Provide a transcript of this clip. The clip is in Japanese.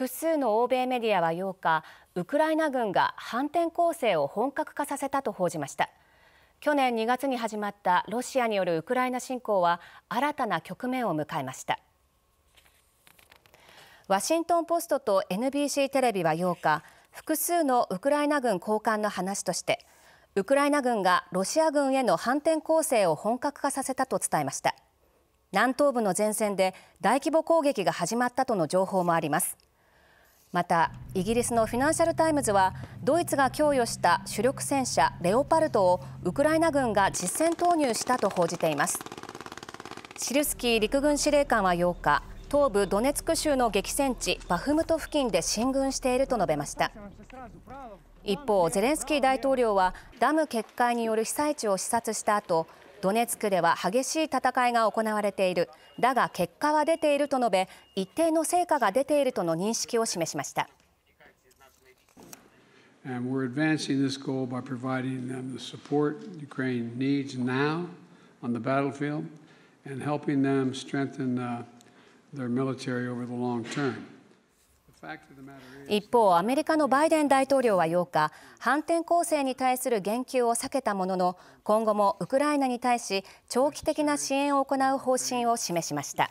複数の欧米メディアは8日ウクライナ軍が反転攻勢を本格化させたと報じました去年2月に始まったロシアによるウクライナ侵攻は新たな局面を迎えましたワシントン・ポストと NBC テレビは8日複数のウクライナ軍高官の話としてウクライナ軍がロシア軍への反転攻勢を本格化させたと伝えました南東部の前線で大規模攻撃が始まったとの情報もありますまたイギリスのフィナンシャル・タイムズはドイツが供与した主力戦車レオパルトをウクライナ軍が実戦投入したと報じていますシルスキー陸軍司令官は8日東部ドネツク州の激戦地バフムト付近で進軍していると述べました一方ゼレンスキー大統領はダム決壊による被災地を視察した後ドネツクでは激しい戦いが行われているだが結果は出ていると述べ一定の成果が出ているとの認識を示しました。And we're advancing this goal by providing them the support Ukraine needs now on the battlefield and helping them strengthen uh, their military over the long term. 一方、アメリカのバイデン大統領は8日、反転攻勢に対する言及を避けたものの、今後もウクライナに対し長期的な支援を行う方針を示しました。